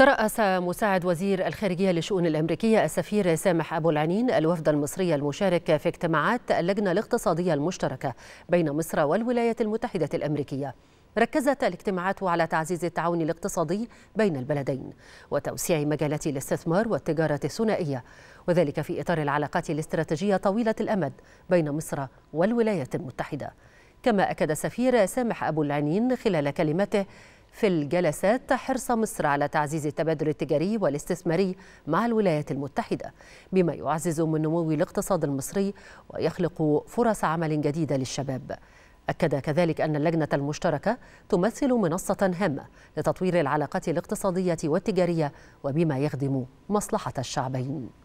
ترأس مساعد وزير الخارجية للشؤون الأمريكية السفير سامح أبو العنين الوفد المصري المشارك في اجتماعات اللجنة الاقتصادية المشتركة بين مصر والولايات المتحدة الأمريكية ركزت الاجتماعات على تعزيز التعاون الاقتصادي بين البلدين وتوسيع مجالات الاستثمار والتجارة الثنائية وذلك في إطار العلاقات الاستراتيجية طويلة الأمد بين مصر والولايات المتحدة كما أكد السفير سامح أبو العنين خلال كلمته في الجلسات حرص مصر على تعزيز التبادل التجاري والاستثماري مع الولايات المتحدة بما يعزز من نمو الاقتصاد المصري ويخلق فرص عمل جديدة للشباب أكد كذلك أن اللجنة المشتركة تمثل منصة هامة لتطوير العلاقات الاقتصادية والتجارية وبما يخدم مصلحة الشعبين